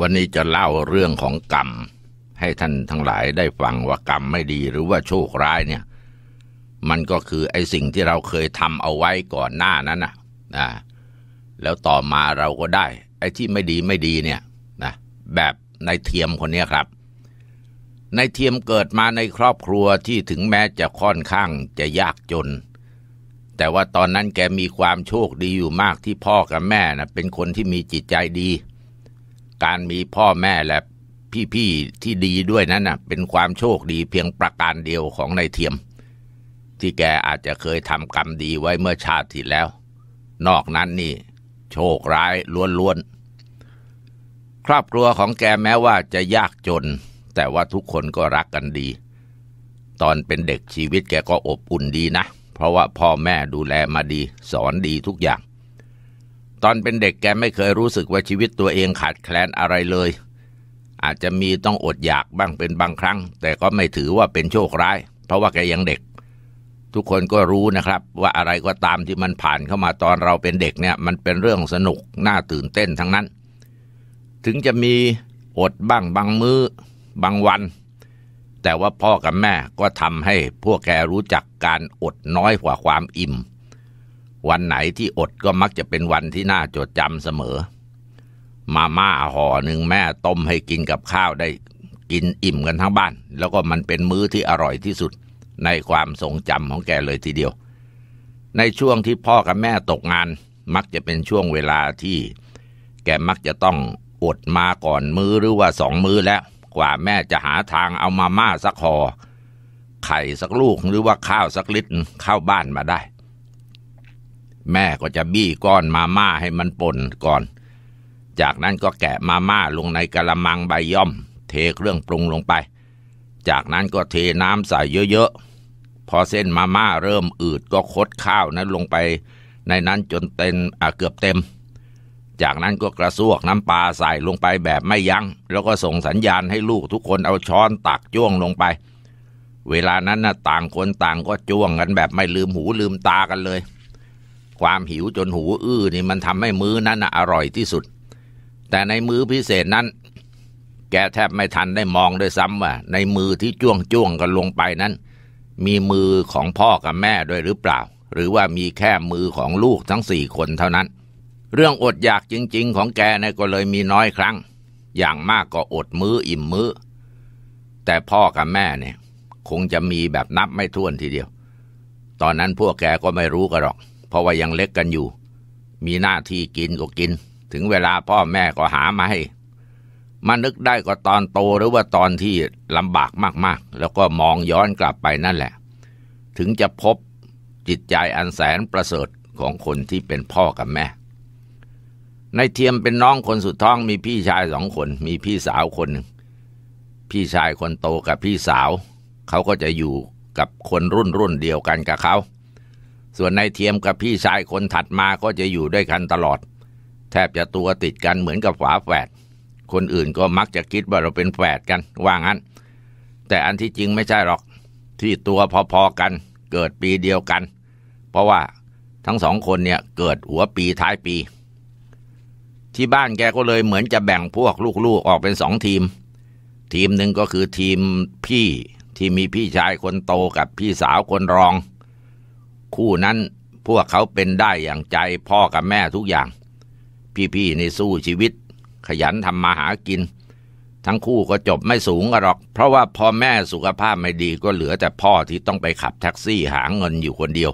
วันนี้จะเล่าเรื่องของกรรมให้ท่านทั้งหลายได้ฟังว่ากรรมไม่ดีหรือว่าโชคร้ายเนี่ย มันก็คือไอ้สิ่งที่เราเคยทำเอาไว้ก่อนหน้านั้นนะนะ แล้วต่อมาเราก็ได้ไอ้ที่ไม่ดีไม่ดีเนี่ยนะแบบนายเทียมคนนี้ครับนายเทียมเกิดมาในครอบครัวที่ถึงแม้จะค่อนข้างจะยากจน แต่ว่าตอนนั้นแกมีความโชคดีอยู่มากที่พ่อกับแม่นะเป็นคนที่มีจิตใจดีการมีพ่อแม่และพี่ๆที่ดีด้วยนั้นนะเป็นความโชคดีเพียงประการเดียวของนายเทียม ที่แกอาจจะเคยทำกรรมดีไว้เมื่อชาติที่แล้ว นอกนั้นนี่ โชคร้ายล้วนๆครอบครัวของแกแม้ว่าจะยากจน แต่ว่าทุกคนก็รักกันดีตอนเป็นเด็กชีวิตแกก็อบอุ่นดีนะ เพราะว่าพ่อแม่ดูแลมาดี สอนดีทุกอย่างตอนเป็นเด็กแกไม่เคยรู้สึกว่าชีวิตตัวเองขาดแคลนอะไรเลย อาจจะมีต้องอดอยากบ้างเป็นบางครั้ง แต่ก็ไม่ถือว่าเป็นโชคร้าย เพราะว่าแกยังเด็ก ทุกคนก็รู้นะครับ ว่าอะไรก็ตามที่มันผ่านเข้ามาตอนเราเป็นเด็กเนี่ยมันเป็นเรื่องสนุก น่าตื่นเต้นทั้งนั้น ถึงจะมีอดบ้างบางมือ้อบางวัน แต่ว่าพ่อกับแม่ก็ทำให้พวกแกรู้จักการอดน้อยกว่าความอิ่มวันไหนที่อดก็มักจะเป็นวันที่น่าจดจำเสมอ มาม่าห่อหนึ่งแม่ต้มให้กินกับข้าวได้กินอิ่มกันทั้งบ้าน แล้วก็มันเป็นมื้อที่อร่อยที่สุดในความทรงจำของแกเลยทีเดียว ในช่วงที่พ่อกับแม่ตกงานมักจะเป็นช่วงเวลาที่ แกมักจะต้องอดมาก่อนมือ้อหรือว่าสองมื้อแล้ว กว่าแม่จะหาทางเอามาม่าสักหอ่อไข่สักลูกหรือว่าข้าวสักลิตรเข้าบ้านมาได้แม่ก็จะบี้ก้อนมาม่าให้มันป่นก่อน จากนั้นก็แกะมาม่าลงในกะละมังใบย่อม เทเครื่องปรุงลงไป จากนั้นก็เทน้ำใส่เยอะๆ พอเส้นมาม่าเริ่มอืดก็คดข้าวนั้นลงไป ในนั้นจนเต็มเกือบเต็ม จากนั้นก็กระซวกน้ำปลาใส่ลงไปแบบไม่ยัง้ง แล้วก็ส่งสัญญาณให้ลูกทุกคนเอาช้อนตักจ้วงลงไป เวลานั้นนะ่ะต่างคนต่างก็จ้วงกันแบบไม่ลืมหูลืมตากันเลยความหิวจนหูอื้อนี่มันทำให้มื้อนั้นอร่อยที่สุด แต่ในมื้อพิเศษนั้นแกแทบไม่ทันได้มองด้วยซ้ำว่า ในมือที่จ้วงจ้วงกันลงไปนั้น มีมือของพ่อกับแม่ด้วยหรือเปล่า หรือว่ามีแค่มือของลูกทั้งสี่คนเท่านั้น เรื่องอดอยากจริงๆของแกนะก็เลยมีน้อยครั้ง อย่างมากก็อดมื้ออิ่มมื้อ แต่พ่อกับแม่เนี่ยคงจะมีแบบนับไม่ถ้วนทีเดียว ตอนนั้นพวกแกก็ไม่รู้กันหรอกเพราะว่ายังเล็กกันอยู่ มีหน้าที่กินก็กิน ถึงเวลาพ่อแม่ก็หามาให้มานึกได้ก็ตอนโตหรือว่าตอนที่ลำบากมากๆ แล้วก็มองย้อนกลับไปนั่นแหละ ถึงจะพบจิตใจอันแสนประเสริฐของคนที่เป็นพ่อกับแม่ ในเทียมเป็นน้องคนสุดท้อง มีพี่ชายสองคน มีพี่สาวคนหนึ่งพี่ชายคนโตกับพี่สาว เขาก็จะอยู่กับคนรุ่นรุ่นเดียวกันกับเขาส่วนนายเทียมกับพี่ชายคนถัดมาก็จะอยู่ด้วยกันตลอด แทบจะตัวติดกันเหมือนกับฝาแฝดคนอื่นก็มักจะคิดว่าเราเป็นแฝดกันว่างั้น แต่อันที่จริงไม่ใช่หรอกที่ตัวพอๆกันเกิดปีเดียวกัน เพราะว่าทั้งสองคนเนี่ยเกิดหัวปีท้ายปี ที่บ้านแกก็เลยเหมือนจะแบ่งพวกลูกๆออกเป็นสองทีม ทีมหนึ่งก็คือทีมพี่ที่มีพี่ชายคนโตกับพี่สาวคนรองคู่นั้นพวกเขาเป็นได้อย่างใจพ่อกับแม่ทุกอย่าง พี่ๆในสู้ชีวิตขยันทำมาหากิน ทั้งคู่ก็จบไม่สูงหรอก เพราะว่าพ่อแม่สุขภาพไม่ดีก็เหลือแต่พ่อที่ต้องไปขับแท็กซี่หาเงินอยู่คนเดียว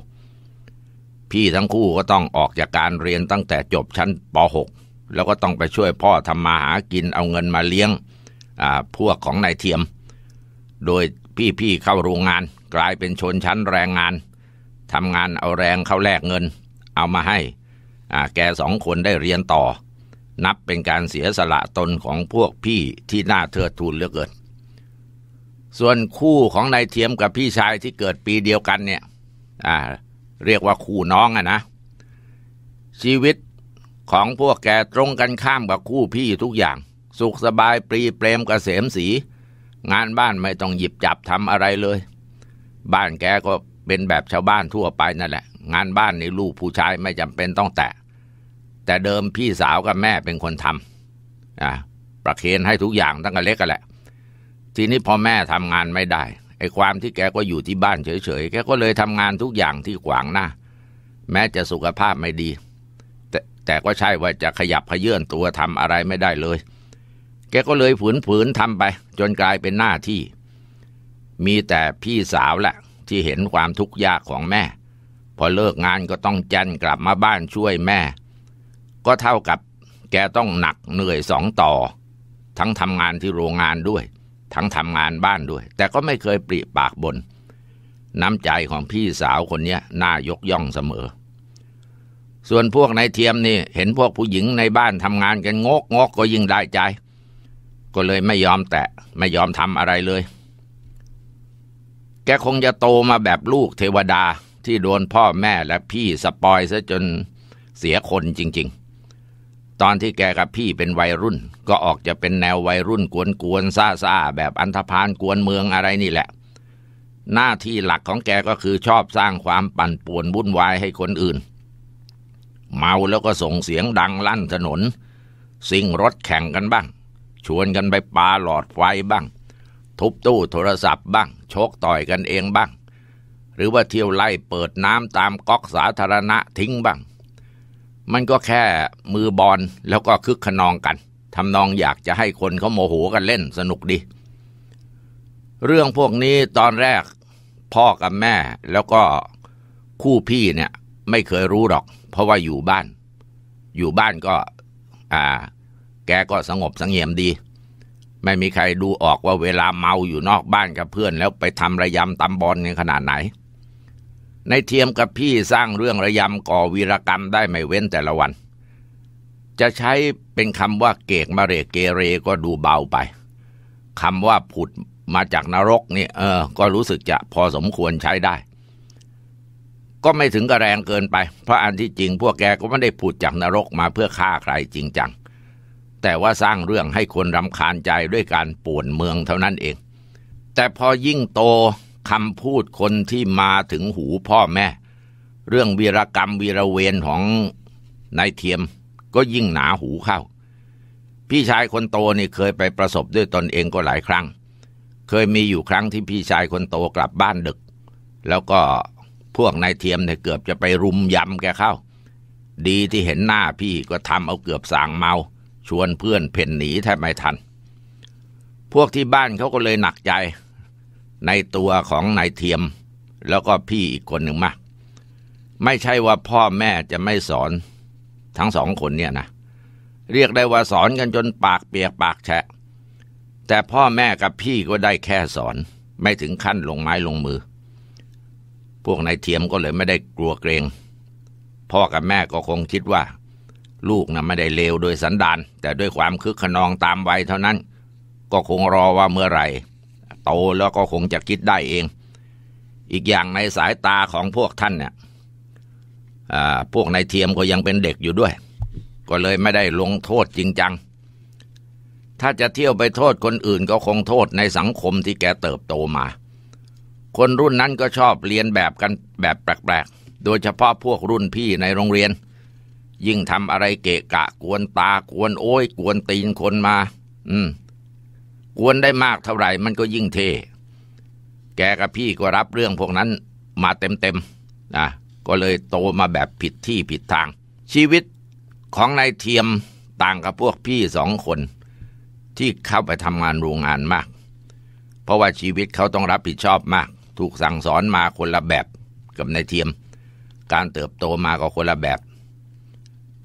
พี่ทั้งคู่ก็ต้องออกจากการเรียนตั้งแต่จบชั้นป .6 แล้วก็ต้องไปช่วยพ่อทำมาหากินเอาเงินมาเลี้ยงพวกของนายเทียม โดยพี่ๆเข้าโรงงานกลายเป็นชนชั้นแรงงานทำงานเอาแรงเขาแลกเงิน เอามาให้แกสองคนได้เรียนต่อ นับเป็นการเสียสละตนของพวกพี่ที่น่าเทิดทูนเหลือเกินส่วนคู่ของนายเทียมกับพี่ชายที่เกิดปีเดียวกันเนี่ยเรียกว่าคู่น้องอะนะชีวิตของพวกแกตรงกันข้ามกับคู่พี่ทุกอย่าง สุขสบายปรีเปรมกเกษมสี งานบ้านไม่ต้องหยิบจับทำอะไรเลย บ้านแกก็เป็นแบบชาวบ้านทั่วไปนั่นแหละ งานบ้านในลูกผู้ชายไม่จำเป็นต้องแตะแต่เดิมพี่สาวกับแม่เป็นคนทำอ่าประเคนให้ทุกอย่างตั้งแต่เล็กกันแหละ ทีนี้พอแม่ทำงานไม่ได้ไอ้ความที่แกก็อยู่ที่บ้านเฉยๆแกก็เลยทำงานทุกอย่างที่ขวางหน้า แม้จะสุขภาพไม่ดี แต่แต่ก็ใช่ว่าจะขยับขยื่นตัวทำอะไรไม่ได้เลย แกก็เลยฝืนๆทำไป จนกลายเป็นหน้าที่ มีแต่พี่สาวแหละที่เห็นความทุกข์ยากของแม่ พอเลิกงานก็ต้องจันกลับมาบ้านช่วยแม่ ก็เท่ากับแกต้องหนักเหนื่อยสองต่อ ทั้งทำงานที่โรงงานด้วย ทั้งทำงานบ้านด้วย แต่ก็ไม่เคยปริปากบน น้ำใจของพี่สาวคนนี้น่ายกย่องเสมอ ส่วนพวกนายเทียมนี่ เห็นพวกผู้หญิงในบ้านทำงานกัน งกงกก็ยิ่งได้ใจ ก็เลยไม่ยอมแตะไม่ยอมทำอะไรเลยแกคงจะโตมาแบบลูกเทวดาที่โดนพ่อแม่และพี่ สปอยซะจนเสียคนจริงๆ ตอนที่แกกับพี่เป็นวัยรุ่น ก็ออกจะเป็นแนววัยรุ่นกวนๆซ่าๆ แบบอันธพาลกวนเมืองอะไรนี่แหละ หน้าที่หลักของแกก็คือชอบสร้างความปั่นป่วนวุ่นวายให้คนอื่น เมาแล้วก็ส่งเสียงดังลั่นถนน สิ่งรถแข่งกันบ้าง ชวนกันไปปาหลอดไฟบ้าง ทุบตู้โทรศัพท์บ้างชกต่อยกันเองบ้าง หรือว่าเที่ยวไล่เปิดน้ำตามก๊อกสาธารณะทิ้งบ้าง มันก็แค่มือบอลแล้วก็คึกขนองกันทำนองอยากจะให้คนเขาโมโหกันเล่นสนุกดี เรื่องพวกนี้ตอนแรกพ่อกับแม่แล้วก็คู่พี่เนี่ยไม่เคยรู้หรอก เพราะว่าอยู่บ้าน อยู่บ้านก็ อ่า แกก็สงบสงเงียมดีไม่มีใครดูออกว่าเวลาเมา อยู่นอกบ้านกับเพื่อน แล้วไปทำระยำตำบอลในขนาดไหน ในเทียมกับพี่สร้างเรื่องระยำก่อวีรกรรมได้ไม่เว้นแต่ละวัน จะใช้เป็นคำว่าเกกมาเรเกเรก็ดูเบาไปคำว่าผุดมาจากนรกนี่เออก็รู้สึกจะพอสมควรใช้ได้ ก็ไม่ถึงกระแรงเกิน ไปเพราะอันที่จริงพวกแกก็ไม่ได้ผุดจากนรกมาเพื่อฆ่าใครจริงจังแต่ว่าสร้างเรื่องให้คนรำคาญใจด้วยการป่วนเมืองเท่านั้นเอง แต่พอยิ่งโตคำพูดคนที่มาถึงหูพ่อแม่ เรื่องวีรกรรมวีรเวรของนายเทียมก็ยิ่งหนาหูเข้า พี่ชายคนโตนี่เคยไปประสบด้วยตนเองก็หลายครั้ง เคยมีอยู่ครั้งที่พี่ชายคนโตกลับบ้านดึก แล้วก็พวกนายเทียมเนี่ยเกือบจะไปรุมยำแกเข้า ดีที่เห็นหน้าพี่ก็ทำเอาเกือบสางเมาชวนเพื่อนเพ่นหนีแทบไม่ทัน พวกที่บ้านเขาก็เลยหนักใจ ในตัวของนายเทียม แล้วก็พี่อีกคนหนึ่งมา ไม่ใช่ว่าพ่อแม่จะไม่สอน ทั้งสองคนเนี่ยนะ เรียกได้ว่าสอนกันจนปากเปียกปากแฉะ แต่พ่อแม่กับพี่ก็ได้แค่สอนไม่ถึงขั้นลงไม้ลงมือ พวกนายเทียมก็เลยไม่ได้กลัวเกรง พ่อกับแม่ก็คงคิดว่าลูกนะ่ะไม่ได้เลวโดยสันดานแต่ด้วยความคึกขนองตามวัยเท่านั้น ก็คงรอว่าเมื่อไหร่โตแล้วก็คงจะคิดได้เอง อีกอย่างในสายตาของพวกท่านเนี่ยพวกนายเทียมก็ยังเป็นเด็กอยู่ด้วย ก็เลยไม่ได้ลงโทษจริงจัง ถ้าจะเที่ยวไปโทษคนอื่นก็คงโทษในสังคมที่แกเติบโตมา คนรุ่นนั้นก็ชอบ เรียนแบบกันแบบแปลกๆ โดยเฉพาะพวกรุ่นพี่ในโรงเรียนยิ่งทำอะไรเกะกะ กวนตากวนโอ้ยกวนตีนคนมา อืม กวนได้มากเท่าไหร่ มันก็ยิ่งเท แกกับพี่ก็รับเรื่องพวกนั้นมาเต็มๆนะ ก็เลยโตมาแบบผิดที่ผิดทาง ชีวิตของนายเทียมต่างกับพวกพี่สองคน ที่เข้าไปทำงานโรงงานมาก เพราะว่าชีวิตเขาต้องรับผิดชอบมาก ถูกสั่งสอนมาคนละแบบ กับนายเทียม การเติบโตมาก็คนละแบบ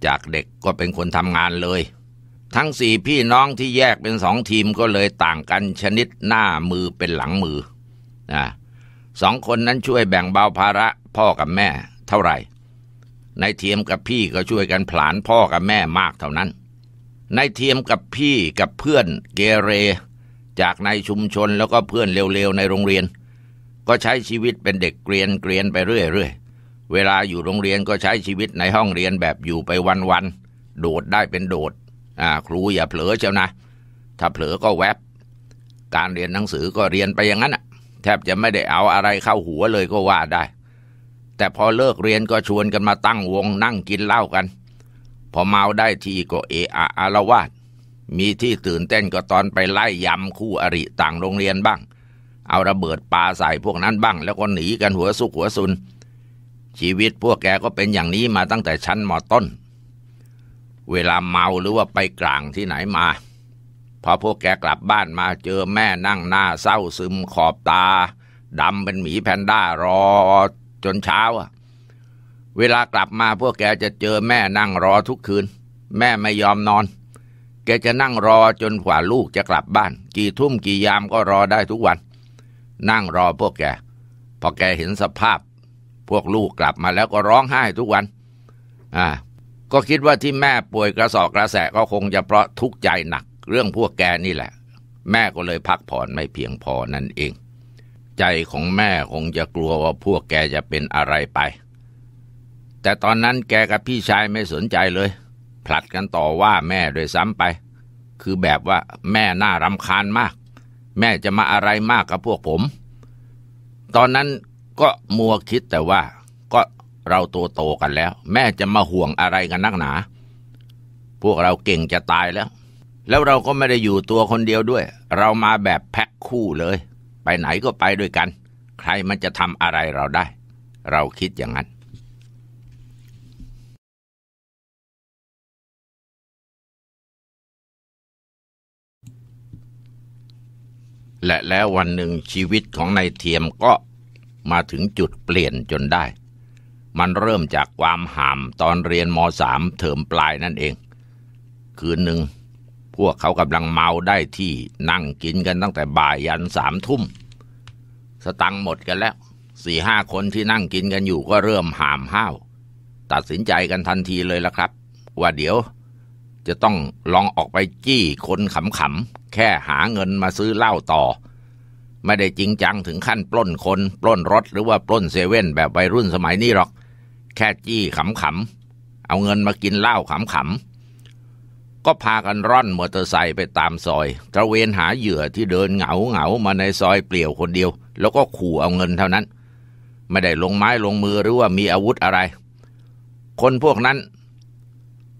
จากเด็กก็เป็นคนทำงานเลย ทั้งสี่พี่น้องที่แยกเป็นสองทีมก็เลยต่างกันชนิดหน้ามือเป็นหลังมือนะสองคนนั้นช่วยแบ่งเบาภาระพ่อกับแม่เท่าไหร่ ในเทียมกับพี่ก็ช่วยกันผลานพ่อกับแม่มากเท่านั้น ในเทียมกับพี่กับเพื่อนเกเร จากในชุมชนแล้วก็เพื่อนเร็วๆ ในโรงเรียน ก็ใช้ชีวิตเป็นเด็กเกรียนเกรียนไปเรื่อยเวลาอยู่โรงเรียนก็ใช้ชีวิตในห้องเรียนแบบอยู่ไปวันๆ โดดได้เป็นโดด อ่า ครูอย่าเผลอเจ้านะ ถ้าเผลอก็แวบ การเรียนหนังสือก็เรียนไปอย่างนั้นอ่ะ แทบจะไม่ได้เอาอะไรเข้าหัวเลยก็ว่าได้ แต่พอเลิกเรียนก็ชวนกันมาตั้งวง นั่งกินเหล้ากัน พอเมาได้ทีก็เอะอะอารวาสมีที่ตื่นเต้นก็ตอนไปไล่ยำคู่อริต่างโรงเรียนบ้าง เอาระเบิดปาใส่พวกนั้นบ้างแล้วก็หนีกันหัวสุกหัวซุนชีวิตพวกแกก็เป็นอย่างนี้มาตั้งแต่ชั้นมอต้น เวลาเมาหรือว่าไปกลางที่ไหนมา พอพวกแกกลับบ้านมาเจอแม่นั่งหน้าเศร้าซึม ขอบตาดำเป็นหมีแพนด้ารอจนเช้าอะเวลากลับมาพวกแกจะเจอแม่นั่งรอทุกคืน แม่ไม่ยอมนอน แกจะนั่งรอจนกว่าลูกจะกลับบ้าน กี่ทุ่มกี่ยามก็รอได้ทุกวัน นั่งรอพวกแกพอแกเห็นสภาพพวกลูกกลับมาแล้วก็ร้องไห้ทุกวัน อ่า ก็คิดว่าที่แม่ป่วยกระสอบกระแสก็คงจะเพราะทุกข์ใจหนัก เรื่องพวกแกนี่แหละ แม่ก็เลยพักผ่อนไม่เพียงพอนั่นเอง ใจของแม่คงจะกลัวว่าพวกแกจะเป็นอะไรไป แต่ตอนนั้นแกกับพี่ชายไม่สนใจเลยผลัดกันต่อว่าแม่โดยซ้ำไป คือแบบว่า แม่น่ารำคาญมาก แม่จะมาอะไรมากกับพวกผม ตอนนั้นก็มัวคิดแต่ว่า ก็เราโตโตกันแล้ว แม่จะมาห่วงอะไรกันนักหนา พวกเราเก่งจะตายแล้ว แล้วเราก็ไม่ได้อยู่ตัวคนเดียวด้วย เรามาแบบแพ็คคู่เลย ไปไหนก็ไปด้วยกัน ใครมันจะทำอะไรเราได้ เราคิดอย่างนั้น และแล้ววันหนึ่งชีวิตของนายเทียมก็มาถึงจุดเปลี่ยนจนได้ มันเริ่มจากความห่ามตอนเรียนมสามเทอมปลายนั่นเอง คืนหนึ่งพวกเขากำลังเมาได้ที่นั่งกินกันตั้งแต่บ่ายยันสามทุ่ม สตังหมดกันแล้วสี่ห้าคนที่นั่งกินกันอยู่ก็เริ่มห่ามห้าว ตัดสินใจกันทันทีเลยละครับ ว่าเดี๋ยวจะต้องลองออกไปจี้คนขำๆแค่หาเงินมาซื้อเหล้าต่อไม่ได้จริงจังถึงขั้น ปล้นคนปล้นรถ หรือว่าปล้นเซเว่นแบบวัยรุ่นสมัยนี้หรอก แค่จี้ขำๆเอาเงินมากินเหล้าขำๆก็พากันร่อนมอเตอร์ไซค์ไปตาม ซอยตระเวนหาเหยื่อที่เดินเหงาเหงามาในซอยเปลี่ยวคนเดียว แล้วก็ขู่เอาเงินเท่านั้น ไม่ได้ลงไม้ลงมือหรือว่ามีอาวุธอะไร คนพวกนั้น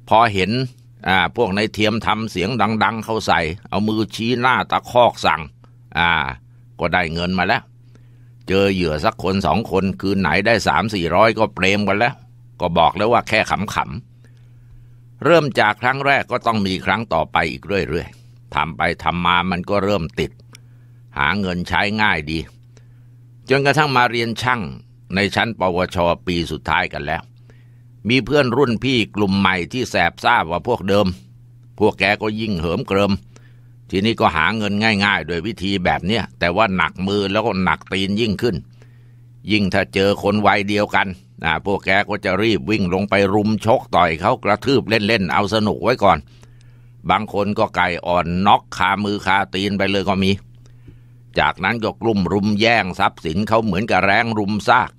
พอเห็นอ่าพวกในเทียมทำเสียงดัง ๆ เข้าใส่ เอามือชี้หน้าตะคอกสั่ง อ่าก็ได้เงินมาแล้ว เจอเหยื่อสักคนสองคนคืนไหนได้สามสี่ร้อยก็เปรมกันแล้ว ก็บอกแล้วว่าแค่ขำๆเริ่มจากครั้งแรกก็ต้องมีครั้งต่อไปอีกเรื่อยๆทำไปทำมามันก็เริ่มติด หาเงินใช้ง่ายดี จนกระทั่งมาเรียนช่างในชั้น ปวช ปีสุดท้ายกันแล้ว มีเพื่อนรุ่นพี่กลุ่มใหม่ที่แสบทราบว่าพวกเดิม พวกแกก็ยิ่งเหิมเกริมทีนี้ก็หาเงินง่ายๆ โดยวิธีแบบเนี้ยแต่ว่าหนักมือแล้วก็หนักตีนยิ่งขึ้น ยิ่งถ้าเจอคนวัยเดียวกันนะพวกแกก็จะรีบวิ่งลงไปรุมชกต่อยเขากระทืบเล่นๆเอาสนุกไว้ก่อน บางคนก็ไก่อ่อนน็อกคามือคาตีนไปเลยก็มี จากนั้นก็กลุ่มรุมแย่งทรัพย์สินเขาเหมือนกับแรงรุมซาก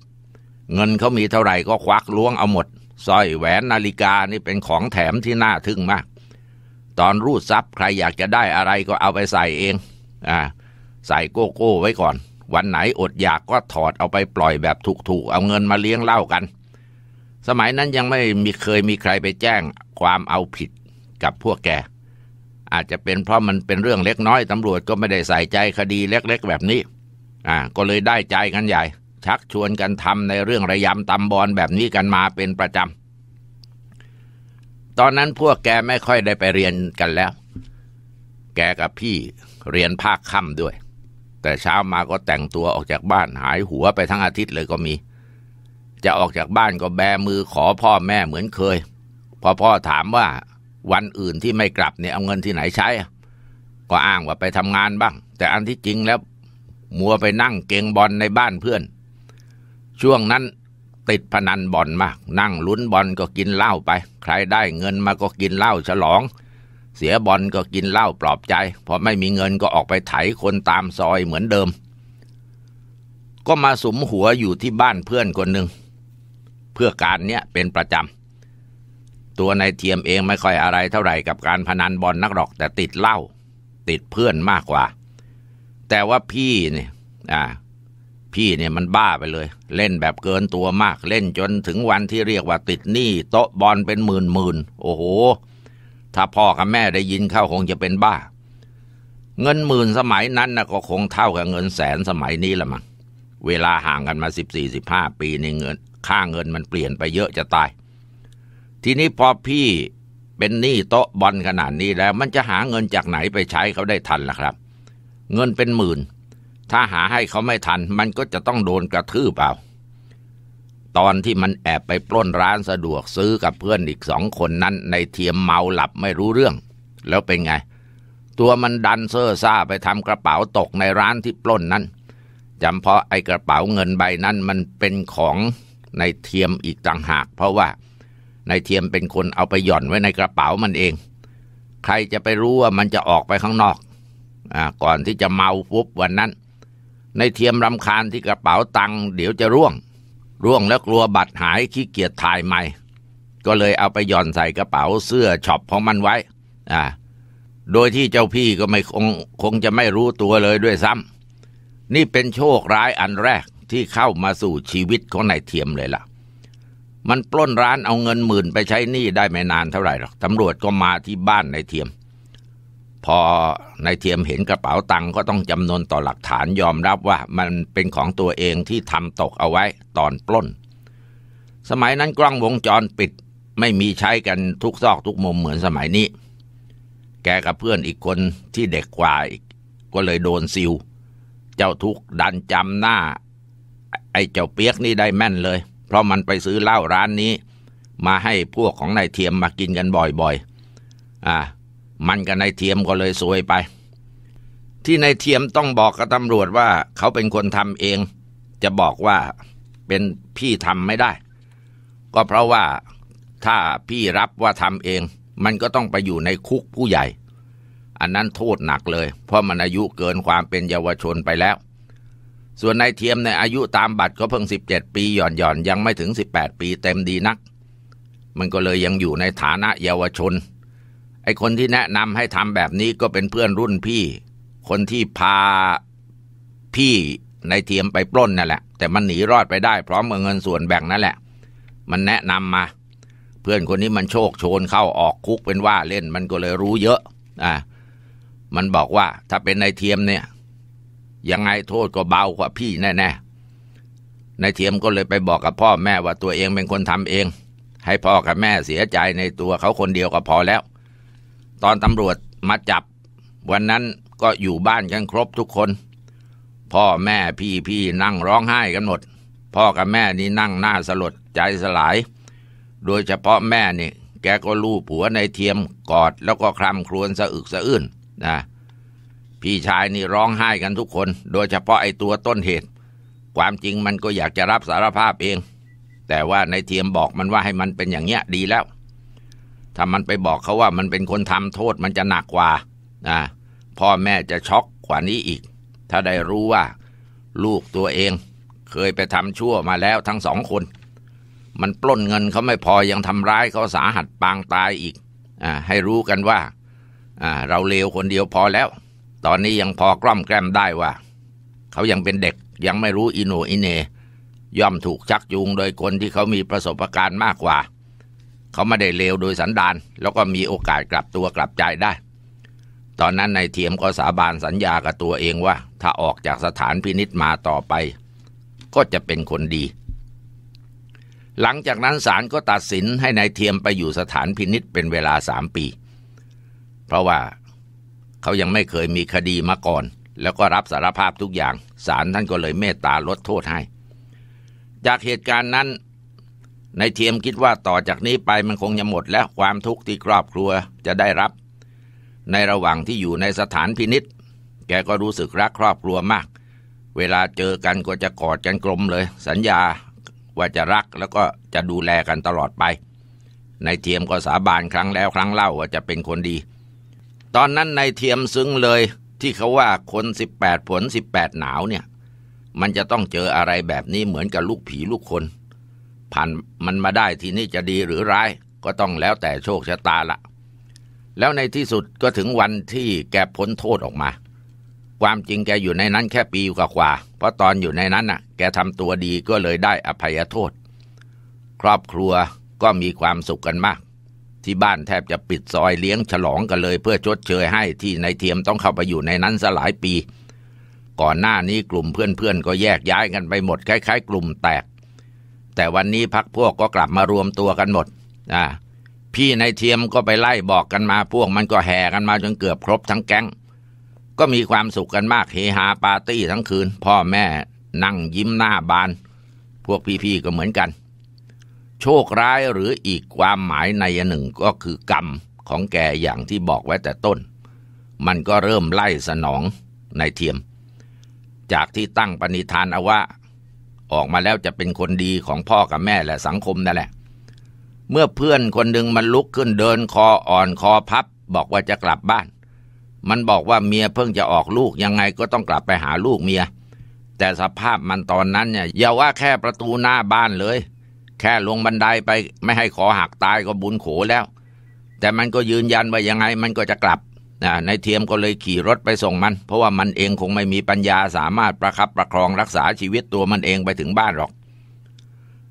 เงินเขามีเท่าไหร่ก็ควักล้วงเอาหมดสร้อยแหวนนาฬิกานี่เป็นของแถมที่น่าทึ่งมากตอนรูดซับใครอยากจะได้อะไรก็เอาไปใส่เองอ่าใส่โกโก้ไว้ก่อน วันไหนอดอยากก็ถอดเอาไปปล่อยแบบถูกๆเอาเงินมาเลี้ยงเหล้ากัน สมัยนั้นยังไม่มีเคยมีใครไปแจ้งความเอาผิดกับพวกแกอาจจะเป็นเพราะมันเป็นเรื่องเล็กน้อยตำรวจก็ไม่ได้ใส่ใจคดีเล็กๆ แบบนี้อ่าก็เลยได้ใจกันใหญ่ ชักชวนกันทำในเรื่องระยำตำบอลแบบนี้กันมาเป็นประจำตอนนั้นพวกแกไม่ค่อยได้ไปเรียนกันแล้ว แกกับพี่เรียนภาคค่ำด้วย แต่เช้ามาก็แต่งตัวออกจากบ้านหายหัวไปทั้งอาทิตย์เลยก็มี จะออกจากบ้านก็แบมือขอพ่อแม่เหมือนเคยพอพ่อถามว่าวันอื่นที่ไม่กลับเนี่ยเอาเงินที่ไหนใช้ ก็อ้างว่าไปทำงานบ้าง แต่อันที่จริงแล้วมัวไปนั่งเกงบอลในบ้านเพื่อน ช่วงนั้นติดพนันบอลมานั่งลุ้นบอลก็กินเหล้าไป ใครได้เงินมาก็กินเหล้า ฉลอง เสียบอลก็กินเหล้าปลอบใจ พอไม่มีเงินก็ออกไปไถคนตามซอยเหมือนเดิม ก็มาสมหัวอยู่ที่บ้านเพื่อนคนหนึ่ง เพื่อการเนี้ยเป็นประจำ ตัวนายเทียมเองไม่ค่อยอะไรเท่าไหร่กับการพนันบอลนักหรอก แต่ติดเหล้า ติดเพื่อนมากกว่า แต่ว่าพี่เนี่ย อ่าพี่เนี่ยมันบ้าไปเลย เล่นแบบเกินตัวมากเล่นจนถึงวันที่เรียกว่าติดหนี้โต๊ะบอลเป็นหมื่นหมื่นโอ้โห ถ้าพ่อกับแม่ได้ยินเข้าคงจะเป็นบ้า เงินหมื่นสมัยนั้นนะก็คงเท่ากับเงินแสนสมัยนี้ละมั้งเวลาห่างกันมาสิบสี่สิบห้าปีนี่เงินค่าเงินมันเปลี่ยนไปเยอะจะตายทีนี้พอพี่เป็นหนี้โต๊ะบอลขนาดนี้แล้วมันจะหาเงินจากไหนไปใช้เขาได้ทันล่ะครับ เงินเป็นหมื่นถ้าหาให้เขาไม่ทัน มันก็จะต้องโดนกระทืบเปล่า ตอนที่มันแอบไปปล้นร้านสะดวกซื้อกับเพื่อนอีกสองคนนั้น ในเทียมเมาหลับไม่รู้เรื่อง แล้วเป็นไง ตัวมันดันเซรอซ่าไปทำกระเป๋าตกในร้านที่ปล้นนั้นจำเพาะไอ้กระเป๋าเงินใบนั้นมันเป็นของในเทียมอีกต่างหาก เพราะว่าในเทียมเป็นคนเอาไปหย่อนไว้ในกระเป๋ามันเอง ใครจะไปรู้ว่ามันจะออกไปข้างนอกอก่อนที่จะเมาปุ๊บวันนั้นในเทียมรำคาญที่กระเป๋าตังค์เดี๋ยวจะร่วง ร่วงแล้วกลัวบัตรหายขี้เกียจถ่ายใหม่ ก็เลยเอาไปหย่อนใส่กระเป๋าเสื้อช็อปของมันไว้อ่าโดยที่เจ้าพี่ก็ไม่คงคงจะไม่รู้ตัวเลยด้วยซ้ำนี่เป็นโชคร้ายอันแรกที่เข้ามาสู่ชีวิตของนายเทียมเลยล่ะ มันปล้นร้านเอาเงินหมื่นไปใช้หนี้ได้ไม่นานเท่าไหร่หรอกตำรวจก็มาที่บ้านนายเทียมพอนายเทียมเห็นกระเป๋าตังก็ต้องจำนวนต่อหลักฐานยอมรับว่ามันเป็นของตัวเองที่ทำตกเอาไว้ตอนปล้น สมัยนั้นกล้องวงจรปิดไม่มีใช้กันทุกซอกทุกมุมเหมือนสมัยนี้ แกกับเพื่อนอีกคนที่เด็กกว่าอีกก็เลยโดนซิว เจ้าทุกดันจำหน้า ไอ้เจ้าเปียกนี่ได้แม่นเลย เพราะมันไปซื้อเหล้าร้านนี้มาให้พวกของนายเทียมมากินกันบ่อยๆ อ่ามันกับนายเทียมก็เลยซวยไป ที่นายเทียมต้องบอกกับตำรวจว่าเขาเป็นคนทำเอง จะบอกว่าเป็นพี่ทำไม่ได้ ก็เพราะว่าถ้าพี่รับว่าทำเองมันก็ต้องไปอยู่ในคุกผู้ใหญ่ อันนั้นโทษหนักเลยเพราะมันอายุเกินความเป็นเยาวชนไปแล้ว ส่วนนายเทียมในอายุตามบัตรก็เพิ่ง17 ปีหย่อนหย่อนยังไม่ถึง 18 ปีเต็มดีนัก มันก็เลยยังอยู่ในฐานะเยาวชนไอคนที่แนะนำให้ทำแบบนี้ก็เป็นเพื่อนรุ่นพี่ คนที่พาพี่ในเทียมไปปล้นนั่นแหละ แต่มันหนีรอดไปได้พร้อมเงินส่วนแบ่งนั่นแหละ มันแนะนำมา เพื่อนคนนี้มันโชคโชนเข้าออกคุกเป็นว่าเล่นมันก็เลยรู้เยอะอ่ามันบอกว่าถ้าเป็นในเทียมเนี่ย ยังไงโทษก็เบากว่าพี่แน่ๆในเทียมก็เลยไปบอกกับพ่อแม่ว่าตัวเองเป็นคนทำเอง ให้พ่อกับแม่เสียใจในตัวเขาคนเดียวก็พอแล้วตอนตำรวจมาจับ วันนั้นก็อยู่บ้านกันครบทุกคน พ่อแม่พี่พี่นั่งร้องไห้กันหมดพ่อกับแม่นี่นั่งหน้าสลดใจสลาย โดยเฉพาะแม่นี่แกก็ลูบหัวในเทียมกอด แล้วก็คลำครวญสะอึกสะอื้นนะพี่ชายนี่ร้องไห้กันทุกคน โดยเฉพาะไอ้ตัวต้นเหตุ ความจริงมันก็อยากจะรับสารภาพเอง แต่ว่าในเทียมบอกมันว่าให้มันเป็นอย่างเนี้ยดีแล้วถ้ามันไปบอกเขาว่ามันเป็นคนทำโทษมันจะหนักกว่านะพ่อแม่จะช็อกกว่านี้อีก ถ้าได้รู้ว่าลูกตัวเองเคยไปทำชั่วมาแล้วทั้งสองคน มันปล้นเงินเขาไม่พอยังทำร้ายเขาสาหัสปางตายอีกอให้รู้กันว่าเราเลวคนเดียวพอแล้ว ตอนนี้ยังพอกล่อมแกล้มได้ว่า เขายังเป็นเด็กยังไม่รู้อิโนอิเน ย่อมถูกชักจูงโดยคนที่เขามีประสบการณ์มากกว่าเขาไม่ได้เลวโดยสันดาน แล้วก็มีโอกาสกลับตัวกลับใจได้ ตอนนั้นนายเทียมก็สาบานสัญญากับตัวเองว่า ถ้าออกจากสถานพินิษมาต่อไป ก็จะเป็นคนดี หลังจากนั้นศาลก็ตัดสินให้ในายเทียมไปอยู่สถานพินิษเป็นเวลาสามปี เพราะว่าเขายังไม่เคยมีคดีมาก่อน แล้วก็รับสารภาพทุกอย่างศาลท่านก็เลยเมตตาลดโทษให้ จากเหตุการณ์นั้นในเทียมคิดว่าต่อจากนี้ไปมันคงจะหมดแล้ว ความทุกข์ที่ครอบครัวจะได้รับ ในระหว่างที่อยู่ในสถานพินิษแกก็รู้สึกรักครอบครัวมาก เวลาเจอกันก็จะกอดกันกลมเลย สัญญาว่าจะรักแล้วก็จะดูแลกันตลอดไปนายเทียมก็สาบานครั้งแล้วครั้งเล่าว่าจะเป็นคนดี ตอนนั้นนายเทียมซึ้งเลยที่เขาว่าคน18 ผล18หนาวเนี่ย มันจะต้องเจออะไรแบบนี้เหมือนกับลูกผีลูกคนผ่านมันมาได้ทีนี้จะดีหรือร้าย ก็ต้องแล้วแต่โชคชะตาละแล้วในที่สุดก็ถึงวันที่แกพ้นโทษออกมา ความจริงแกอยู่ในนั้นแค่ปีกว่าๆเพราะตอนอยู่ในนั้นน่ะ แกทำตัวดีก็เลยได้อภัยโทษ ครอบครัวก็มีความสุขกันมาก ที่บ้านแทบจะปิดซอยเลี้ยงฉลองกันเลยเพื่อชดเชยให้ที่ในเทียมต้องเข้าไปอยู่ในนั้นสลายปี ก่อนหน้านี้กลุ่มเพื่อนๆก็แยกย้ายกันไปหมดคล้าย ๆ กลุ่มแตกแต่วันนี้พักพวกก็กลับมารวมตัวกันหมดอ่าพี่ในเทียมก็ไปไล่บอกกันมา พวกมันก็แห่กันมาจนเกือบครบทั้งแก๊ง ก็มีความสุขกันมากเฮฮาปาร์ตี้ทั้งคืน พ่อแม่นั่งยิ้มหน้าบาน พวกพี่ๆก็เหมือนกัน โชคร้ายหรืออีกความหมายในหนึ่งก็คือกรรมของแกอย่างที่บอกไว้แต่ต้น มันก็เริ่มไล่สนองในเทียม จากที่ตั้งปณิธานเอาว่าออกมาแล้วจะเป็นคนดีของพ่อกับแม่และสังคมนั่นแหละ เมื่อเพื่อนคนหนึ่งมันลุกขึ้นเดิน คออ่อน คอพับ บอกว่าจะกลับบ้าน มันบอกว่าเมียเพิ่งจะออกลูกยังไงก็ต้องกลับไปหาลูกเมีย แต่สภาพมันตอนนั้นเนี่ยอย่าว่าแค่ประตูหน้าบ้านเลย แค่ลงบันไดไปไม่ให้คอหักตายก็บุญโขแล้ว แต่มันก็ยืนยันว่ายังไง มันก็จะกลับนายเทียมก็เลยขี่รถไปส่งมัน เพราะว่ามันเองคงไม่มีปัญญาสามารถประคับประครองรักษาชีวิตตัวมันเองไปถึงบ้านหรอก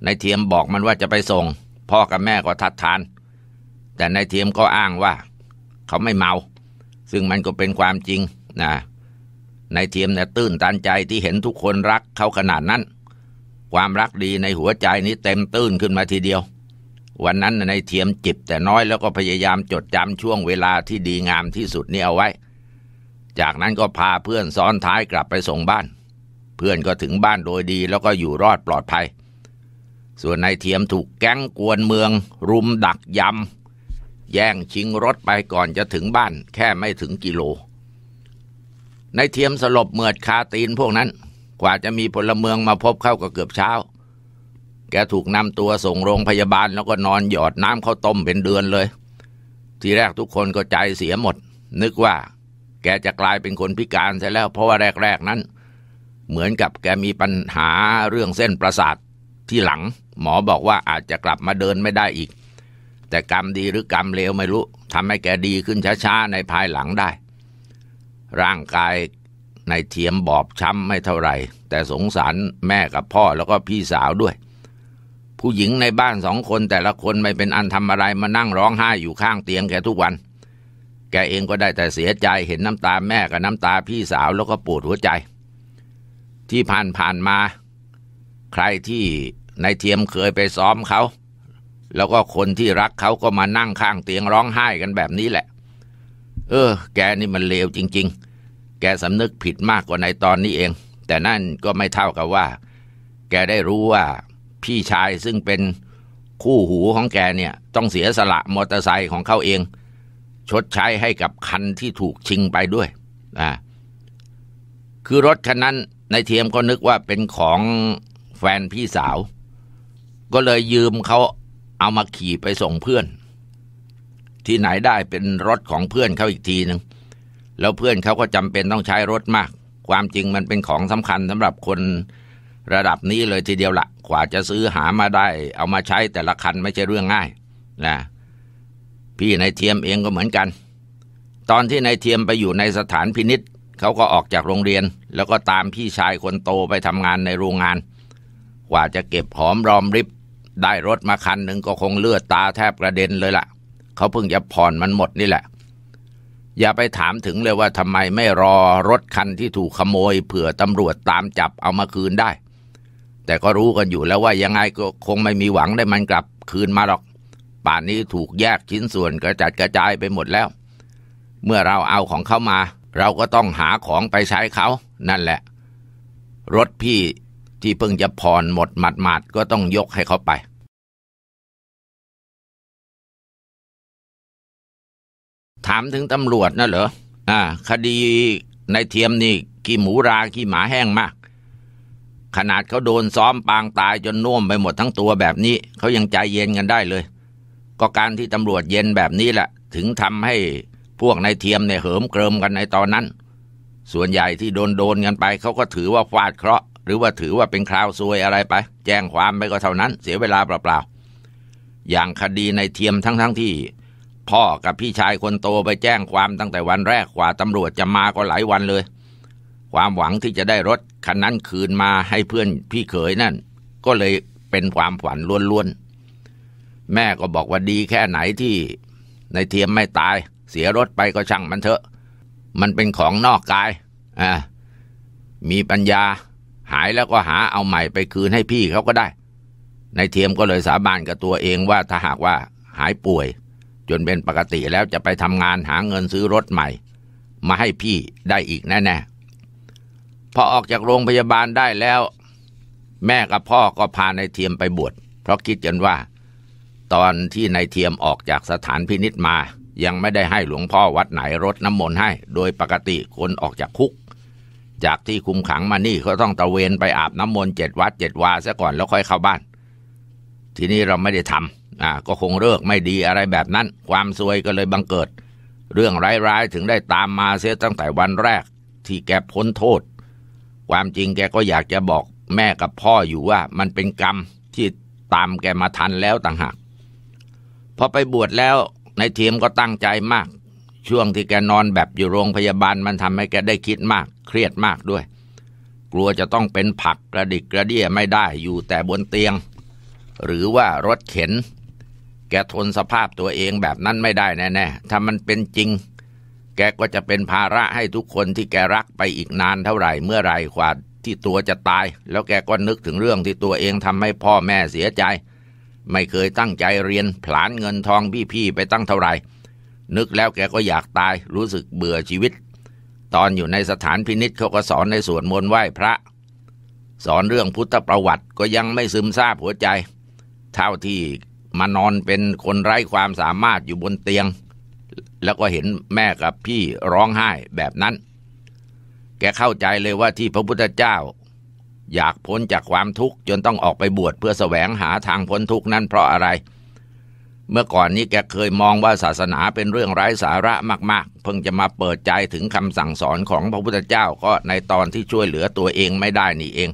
นายเทียมบอกมันว่าจะไปส่งพ่อกับแม่ก็ทัดทาน แต่นายเทียมก็อ้างว่าเขาไม่เมา ซึ่งมันก็เป็นความจริงนะนายเทียมเนี่ยตื้นตันใจที่เห็นทุกคนรักเขาขนาดนั้น ความรักดีในหัวใจนี้เต็มตื้นขึ้นมาทีเดียววันนั้นในเทียมจิบแต่น้อยแล้วก็พยายามจดจำช่วงเวลาที่ดีงามที่สุดนี้เอาไว้ จากนั้นก็พาเพื่อนซ้อนท้ายกลับไปส่งบ้าน เพื่อนก็ถึงบ้านโดยดีแล้วก็อยู่รอดปลอดภัย ส่วนนายเทียมถูกแก๊งกวนเมือง รุมดักยำแย่งชิงรถไปก่อนจะถึงบ้านแค่ไม่ถึงกิโล นายเทียมสลบเมือดคาตีนพวกนั้น กว่าจะมีพลเมืองมาพบเข้าก็เกือบเช้าแกถูกนำตัวส่งโรงพยาบาลแล้วก็นอนหยอดน้ำข้าวต้มเป็นเดือนเลย ทีแรกทุกคนก็ใจเสียหมด นึกว่าแกจะกลายเป็นคนพิการซะแล้ว เพราะว่าแรกๆนั้น เหมือนกับแกมีปัญหาเรื่องเส้นประสาทที่หลัง หมอบอกว่าอาจจะกลับมาเดินไม่ได้อีก แต่กรรมดีหรือกรรมเลวไม่รู้ ทำให้แกดีขึ้นช้าๆ ในภายหลังได้ ร่างกายในเทียมบอบช้ำไม่เท่าไหร่แต่สงสารแม่กับพ่อแล้วก็พี่สาวด้วยผู้หญิงในบ้านสองคนแต่ละคนไม่เป็นอันทำอะไรมานั่งร้องไห้อยู่ข้างเตียงแกทุกวัน แกเองก็ได้แต่เสียใจเห็นน้ำตาแม่กับน้ำตาพี่สาว แล้วก็ปวดหัวใจ ที่ผ่านผ่านมา ใครที่ในเทียมเคยไปซ้อมเขา แล้วก็คนที่รักเขาก็มานั่งข้างเตียงร้องไห้กันแบบนี้แหละ เออแกนี่มันเลวจริง ๆ แกสำนึกผิดมากกว่าในตอนนี้เอง แต่นั่นก็ไม่เท่ากับว่า แกได้รู้ว่าพี่ชายซึ่งเป็นคู่หูของแกเนี่ย ต้องเสียสละมอเตอร์ไซค์ของเขาเอง ชดใช้ให้กับคันที่ถูกชิงไปด้วยอ่าคือรถคันนั้นนายเทียมก็นึกว่าเป็นของแฟนพี่สาว ก็เลยยืมเขาเอามาขี่ไปส่งเพื่อน ที่ไหนได้เป็นรถของเพื่อนเขาอีกทีหนึ่งแล้วเพื่อนเขาก็จำเป็นต้องใช้รถมาก ความจริงมันเป็นของสำคัญสำหรับคนระดับนี้เลยทีเดียวละกว่าจะซื้อหามาได้ เอามาใช้แต่ละคันไม่ใช่เรื่องง่ายนะ พี่นายเทียมเองก็เหมือนกัน ตอนที่นายเทียมไปอยู่ในสถานพินิษ์เขาก็ออกจากโรงเรียน แล้วก็ตามพี่ชายคนโตไปทำงานในโรงงาน กว่าจะเก็บหอมรอมริบได้รถมาคันหนึ่งก็คงเลือดตาแทบกระเด็นเลยละ่ะเขาเพิ่งจะผ่อนมันหมดนี่แหละ อย่าไปถามถึงเลยว่าทำไมไม่รอรถคันที่ถูกขโมยเผื่อตำรวจตามจับ เอามาคืนได้แต่ก็รู้กันอยู่แล้วว่ายังไงก็คงไม่มีหวังได้มันกลับคืนมาหรอก ป่านนี้ถูกแยกชิ้นส่วนกระจัดกระจายไปหมดแล้ว เมื่อเราเอาของเขามา เราก็ต้องหาของไปใช้เขา นั่นแหละ รถพี่ที่เพิ่งจะผ่อนหมด หมัดหมัดก็ต้องยกให้เขาไป ถามถึงตำรวจนะเหรออ่าคดีในเทียมนี่กี่หมูรากี่หมาแห้งมากขนาดเขาโดนซ้อมปางตายจนน่วมไปหมดทั้งตัวแบบนี้ เขายังใจเย็นกันได้เลย ก็การที่ตำรวจเย็นแบบนี้แหละถึงทำให้พวกนายเทียมเนี่ยเหิมเกริมกันในตอนนั้น ส่วนใหญ่ที่โดนโดนกันไปเขาก็ถือว่าฟาดเคราะห์หรือว่าถือว่าเป็นคราวซวยอะไรไป แจ้งความไปก็เท่านั้น เสียเวลาเปล่าๆอย่างคดีในเทียมทั้งๆทที่ พ่อกับพี่ชายคนโตไปแจ้งความตั้งแต่วันแรกกว่าตำรวจจะมาก็หลายวันเลยความหวังที่จะได้รถคันนั้นคืนมาให้เพื่อนพี่เขยนั่น ก็เลยเป็นความฝันล้วนๆแม่ก็บอกว่าดีแค่ไหนที่ในเทียมไม่ตาย เสียรถไปก็ช่างมันเถอะ มันเป็นของนอกกายอ่ามีปัญญาหายแล้วก็หาเอาใหม่ไปคืนให้พี่เขาก็ได้ ในเทียมก็เลยสาบานกับตัวเองว่าถ้าหากว่าหายป่วย จนเป็นปกติแล้วจะไปทำงานหาเงินซื้อรถใหม่ มาให้พี่ได้อีกแน่ๆพอออกจากโรงพยาบาลได้แล้ว แม่กับพ่อก็พานายเทียมไปบวชเพราะคิดกันว่า ตอนที่นายเทียมออกจากสถานพินิษมา ยังไม่ได้ให้หลวงพ่อวัดไหนรดน้ำมนต์ให้ โดยปกติคนออกจากคุก จากที่คุมขังมานี่ก็ต้องตะเวนไปอาบน้ำมนต์เจ็ดวัดเจ็ดวาซะก่อนแล้วค่อยเข้าบ้าน ทีนี้เราไม่ได้ทำอ่าก็คงเลิกไม่ดีอะไรแบบนั้น ความซวยก็เลยบังเกิด เรื่องร้ายๆถึงได้ตามมาเสียตั้งแต่วันแรก ที่แกพ้นโทษความจริงแกก็อยากจะบอกแม่กับพ่ออยู่ว่ามันเป็นกรรมที่ตามแกมาทันแล้วต่างหากพอไปบวชแล้วในเทียมก็ตั้งใจมาก ช่วงที่แกนอนแบบอยู่โรงพยาบาลมันทำให้แกได้คิดมากเครียดมากด้วย กลัวจะต้องเป็นผักกระดิกกระเดี้ยไม่ได้อยู่แต่บนเตียง หรือว่ารถเข็นแกทนสภาพตัวเองแบบนั้นไม่ได้แน่ๆถ้ามันเป็นจริงแกก็จะเป็นภาระให้ทุกคนที่แกรักไปอีกนานเท่าไหร่เมื่อไรกว่าที่ตัวจะตายแล้วแกก็นึกถึงเรื่องที่ตัวเองทำให้พ่อแม่เสียใจ ไม่เคยตั้งใจเรียนผลานเงินทองพี่ๆไปตั้งเท่าไหร่ นึกแล้วแกก็อยากตายรู้สึกเบื่อชีวิต ตอนอยู่ในสถานพินิษเขาก็สอนในสวนมนต์ไหว้พระ สอนเรื่องพุทธประวัติก็ยังไม่ซึมซาบหัวใจ เท่าที่มานอนเป็นคนไร้ความสามารถอยู่บนเตียงแล้วก็เห็นแม่กับพี่ร้องไห้แบบนั้น แกเข้าใจเลยว่าที่พระพุทธเจ้าอยากพ้นจากความทุกข์จนต้องออกไปบวชเพื่อแสวงหาทางพ้นทุกข์นั้นเพราะอะไร เมื่อก่อนนี้แกเคยมองว่าศาสนาเป็นเรื่องไร้สาระมาก ๆ เพิ่งจะมาเปิดใจถึงคำสั่งสอนของพระพุทธเจ้าก็ในตอนที่ช่วยเหลือตัวเองไม่ได้นี่เอง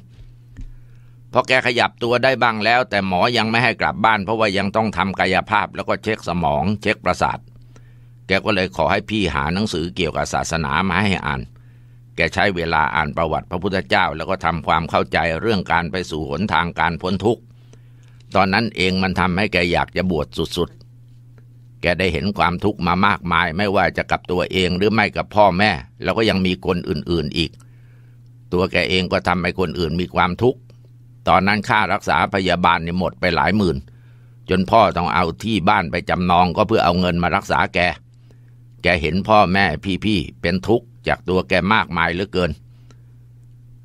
เพราะแกขยับตัวได้บ้างแล้ว แต่หมอยังไม่ให้กลับบ้าน เพราะว่ายังต้องทำกายภาพแล้วก็เช็คสมองเช็คประสาทแกก็เลยขอให้พี่หาหนังสือเกี่ยวกับศาสนามาให้อ่าน แกใช้เวลาอ่านประวัติพระพุทธเจ้าแล้วก็ทำความเข้าใจเรื่องการไปสู่หนทางการพ้นทุกข์ ตอนนั้นเองมันทำให้แกอยากจะบวชสุดๆ แกได้เห็นความทุกข์มามากมายไม่ว่าจะกับตัวเองหรือไม่กับพ่อแม่แล้วก็ยังมีคนอื่นๆอีก ตัวแกเองก็ทำให้คนอื่นมีความทุกข์ ตอนนั้นค่ารักษาพยาบาลเนี่ยหมดไปหลายหมื่น จนพ่อต้องเอาที่บ้านไปจำนอง ก็เพื่อเอาเงินมารักษาแกแกเห็นพ่อแม่พี่ๆเป็นทุกข์จากตัวแกมากมายเหลือเกิน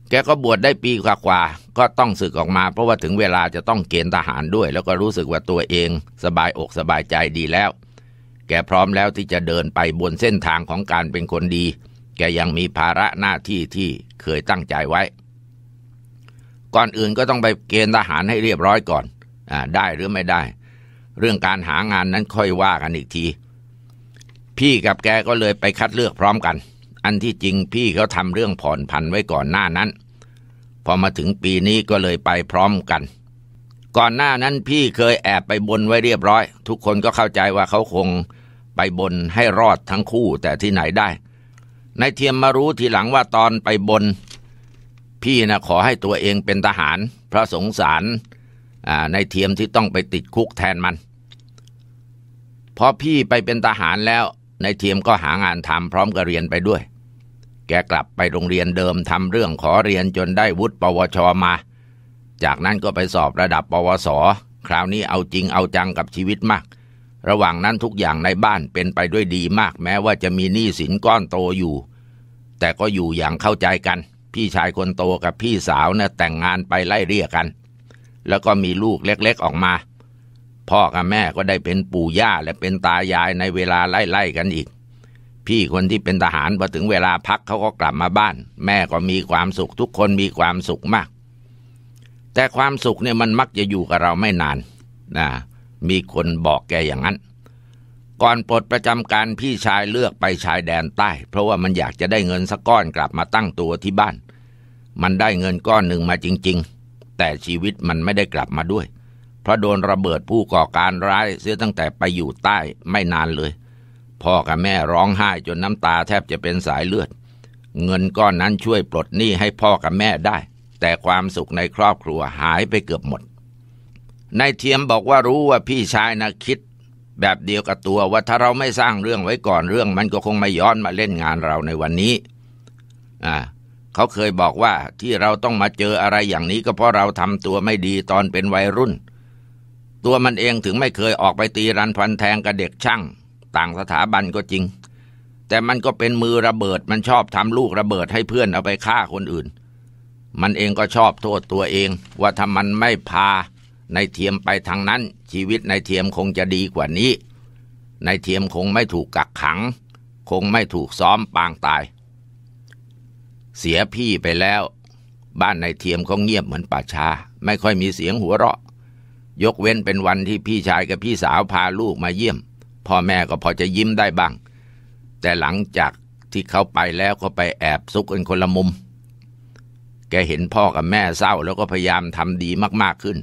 แกก็บวชได้ปีกว่าาก็ต้องศึกออกมาเพราะว่าถึงเวลาจะต้องเกณฑ์ทหารด้วย แล้วก็รู้สึกว่าตัวเอง สบายอกสบายใจดีแล้ว แกพร้อมแล้วที่จะเดินไปบนเส้นทางของการเป็นคนดี แกยังมีภาระหน้าที่ที่เคยตั้งใจไว้ ก่อนอื่นก็ต้องไปเกณฑ์ทหารให้เรียบร้อยก่อนอได้หรือไม่ได้ เรื่องการหางานนั้นค่อยว่ากันอีกทีพี่กับแกก็เลยไปคัดเลือกพร้อมกัน อันที่จริงพี่เขาทำเรื่องผ่อนผันไว้ก่อนหน้านั้นพอมาถึงปีนี้ก็เลยไปพร้อมกัน ก่อนหน้านั้นพี่เคยแอบไปบนไว้เรียบร้อย ทุกคนก็เข้าใจว่าเขาคงไปบนให้รอดทั้งคู่แต่ที่ไหนได้นายเทียมมารู้ทีหลังว่าตอนไปบน พี่นะขอให้ตัวเองเป็นทหาร พระสงสารนายเทียมที่ต้องไปติดคุกแทนมันพอพี่ไปเป็นทหารแล้วในทีมก็หางานทำพร้อมกับเรียนไปด้วย แกกลับไปโรงเรียนเดิมทำเรื่องขอเรียนจนได้วุฒิปวชมา จากนั้นก็ไปสอบระดับปวสคราวนี้เอาจริงเอาจังกับชีวิตมาก ระหว่างนั้นทุกอย่างในบ้านเป็นไปด้วยดีมากแม้ว่าจะมีหนี้สินก้อนโตอยู่ แต่ก็อยู่อย่างเข้าใจกัน พี่ชายคนโตกับพี่สาวเนี่ยแต่งงานไปไล่เรียกกัน แล้วก็มีลูกเล็ก ๆออกมาพ่อกับแม่ก็ได้เป็นปู่ย่าและเป็นตายายในเวลาไล่ๆกันอีก พี่คนที่เป็นทหารพอถึงเวลาพักเขาก็กลับมาบ้าน แม่ก็มีความสุขทุกคนมีความสุขมาก แต่ความสุขเนี่ยมันมักจะอยู่กับเราไม่นานนะมีคนบอกแกอย่างนั้น ก่อนปลดประจำการพี่ชายเลือกไปชายแดนใต้ เพราะว่ามันอยากจะได้เงินสักก้อนกลับมาตั้งตัวที่บ้าน มันได้เงินก้อนหนึ่งมาจริง ๆ แต่ชีวิตมันไม่ได้กลับมาด้วยเพราะโดนระเบิดผู้ก่อการร้ายเสียตั้งแต่ไปอยู่ใต้ไม่นานเลย พ่อกับแม่ร้องไห้จนน้ำตาแทบจะเป็นสายเลือด เงินก้อนนั้นช่วยปลดหนี้ให้พ่อกับแม่ได้ แต่ความสุขในครอบครัวหายไปเกือบหมด นายเทียมบอกว่ารู้ว่าพี่ชายนะคิดแบบเดียวกับตัวว่าถ้าเราไม่สร้างเรื่องไว้ก่อนเรื่องมันก็คงไม่ย้อนมาเล่นงานเราในวันนี้อ่าเขาเคยบอกว่าที่เราต้องมาเจออะไรอย่างนี้ ก็เพราะเราทำตัวไม่ดีตอนเป็นวัยรุ่นเตัวมันเองถึงไม่เคยออกไปตีรันพันแทงกับเด็กช่าง ต่างสถาบันก็จริง แต่มันก็เป็นมือระเบิดมันชอบทำลูกระเบิดให้เพื่อนเอาไปฆ่าคนอื่น มันเองก็ชอบโทษตัวเองว่าท้ามันไม่พาในเทียมไปทางนั้น ชีวิตในเทียมคงจะดีกว่านี้ ในเทียมคงไม่ถูกกักขัง คงไม่ถูกซ้อมปางตาย เสียพี่ไปแล้ว บ้านในเทียมก็เงียบเหมือนป่าชาไม่ค่อยมีเสียงหัวเราะยกเว้นเป็นวันที่พี่ชายกับพี่สาวพาลูกมาเยี่ยม พ่อแม่ก็พอจะยิ้มได้บ้าง แต่หลังจากที่เขาไปแล้วก็ไปแอบซุกกันคนละมุม แกเห็นพ่อกับแม่เศร้าแล้วก็พยายามทำดีมากๆขึ้น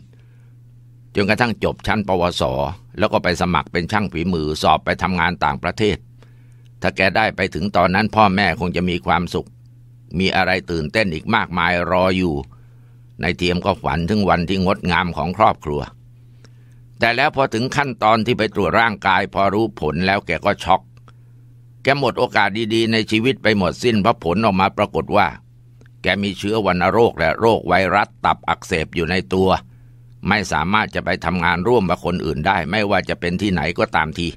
จนกระทั่งจบชั้นปวสแล้วก็ไปสมัครเป็นช่างฝีมือสอบไปทำงานต่างประเทศ ถ้าแกได้ไปถึงตอนนั้นพ่อแม่คงจะมีความสุข มีอะไรตื่นเต้นอีกมากมายรออยู่ ในเทียมก็ฝันถึงวันที่งดงามของครอบครัวแต่แล้วพอถึงขั้นตอนที่ไปตรวจร่างกายพอรู้ผลแล้วแกก็ช็อก แกหมดโอกาสดีๆ ในชีวิตไปหมดสิ้นเพราะผลออกมาปรากฏว่า แกมีเชื้อวัณโรคและโรคไวรัสตับอักเสบอยู่ในตัว ไม่สามารถจะไปทำงานร่วมกับคนอื่นได้ไม่ว่าจะเป็นที่ไหนก็ตามที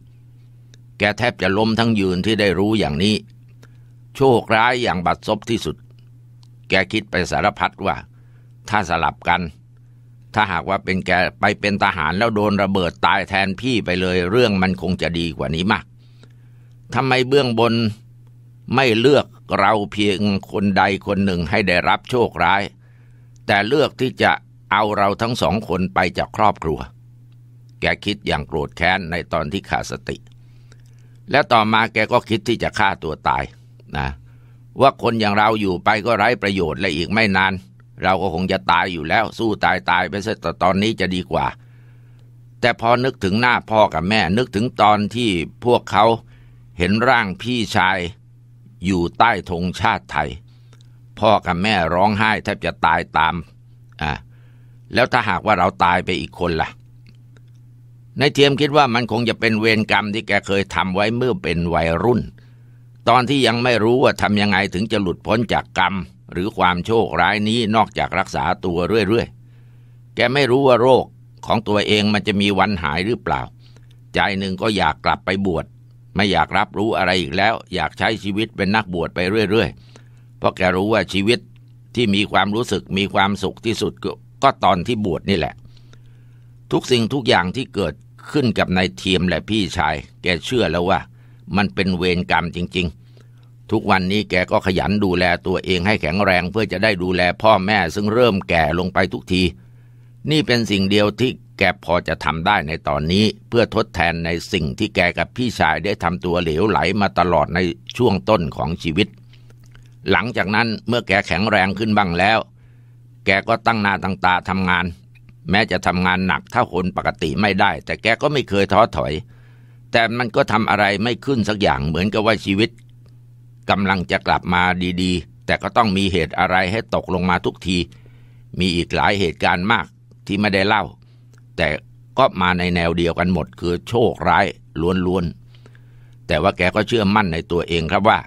แกแทบจะล้มทั้งยืนที่ได้รู้อย่างนี้ โชคร้ายอย่างบัดซบที่สุด แกคิดไปสารพัดว่า ถ้าสลับกันถ้าหากว่าเป็นแกไปเป็นทหารแล้วโดนระเบิดตายแทนพี่ไปเลยเรื่องมันคงจะดีกว่านี้มากทำไมเบื้องบนไม่เลือกเราเพียงคนใดคนหนึ่งให้ได้รับโชคร้าย แต่เลือกที่จะเอาเราทั้งสองคนไปจากครอบครัว แกคิดอย่างโกรธแค้นในตอนที่ขาดสติ และต่อมาแกก็คิดที่จะฆ่าตัวตายนะว่าคนอย่างเราอยู่ไปก็ไร้ประโยชน์และอีกไม่นานเราก็คงจะตายอยู่แล้ว สู้ตายตายไปซะแต่ตอนนี้จะดีกว่า แต่พอนึกถึงหน้าพ่อกับแม่นึกถึงตอนที่พวกเขาเห็นร่างพี่ชายอยู่ใต้ธงชาติไทย พ่อกับแม่ร้องไห้แทบจะตายตามอ่าแล้วถ้าหากว่าเราตายไปอีกคนละ่ะนายเทียมคิดว่ามันคงจะเป็นเวรกรรมที่แกเคยทำไว้เมื่อเป็นวัยรุ่น ตอนที่ยังไม่รู้ว่าทำยังไงถึงจะหลุดพ้นจากกรรมหรือความโชคร้ายนี้นอกจากรักษาตัวเรื่อย ๆ แกไม่รู้ว่าโรคของตัวเองมันจะมีวันหายหรือเปล่า ใจหนึ่งก็อยากกลับไปบวชไม่อยากรับรู้อะไรอีกแล้ว อยากใช้ชีวิตเป็นนักบวชไปเรื่อย ๆ เพราะแกรู้ว่าชีวิตที่มีความรู้สึกมีความสุขที่สุดก็ตอนที่บวชนี่แหละ ทุกสิ่งทุกอย่างที่เกิดขึ้นกับนายเทียมและพี่ชาย แกเชื่อแล้วว่า มันเป็นเวรกรรมจริงๆทุกวันนี้แกก็ขยันดูแลตัวเองให้แข็งแรงเพื่อจะได้ดูแลพ่อแม่ซึ่งเริ่มแก่ลงไปทุกที นี่เป็นสิ่งเดียวที่แกพอจะทำได้ในตอนนี้เพื่อทดแทนในสิ่งที่แกกับพี่ชายได้ทำตัวเหลวไหลมาตลอดในช่วงต้นของชีวิต หลังจากนั้นเมื่อแกแข็งแรงขึ้นบ้างแล้ว แกก็ตั้งหน้าตั้งตาทำงาน แม้จะทำงานหนักเท่าคนปกติไม่ได้ แต่แกก็ไม่เคยท้อถอย แต่มันก็ทำอะไรไม่ขึ้นสักอย่างเหมือนกับว่าชีวิตกำลังจะกลับมาดีๆ แต่ก็ต้องมีเหตุอะไรให้ตกลงมาทุกที มีอีกหลายเหตุการณ์มากที่ไม่ได้เล่า แต่ก็มาในแนวเดียวกันหมด คือโชคร้ายล้วนๆ แต่ว่าแกก็เชื่อมั่นในตัวเองครับว่า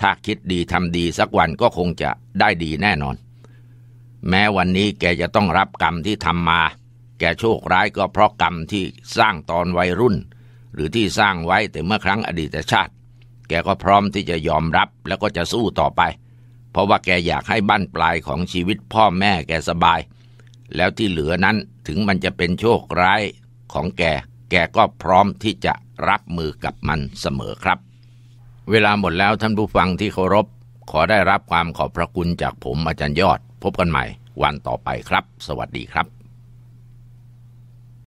ถ้าคิดดีทำดีสักวันก็คงจะได้ดีแน่นอน แม้วันนี้แกจะต้องรับกรรมที่ทำมา แกโชคร้ายก็เพราะกรรมที่สร้างตอนวัยรุ่น หรือที่สร้างไว้แต่เมื่อครั้งอดีตชาติแกก็พร้อมที่จะยอมรับแล้วก็จะสู้ต่อไป เพราะว่าแกอยากให้บั้นปลายของชีวิต พ่อแม่แกสบาย แล้วที่เหลือนั้นถึงมันจะเป็นโชคร้ายของแก แกก็พร้อมที่จะรับมือกับมันเสมอครับ เวลาหมดแล้วท่านผู้ฟังที่เคารพ ขอได้รับความขอบพระคุณจากผมอาจารย์ยอด พบกันใหม่ วันต่อไปครับ สวัสดีครับ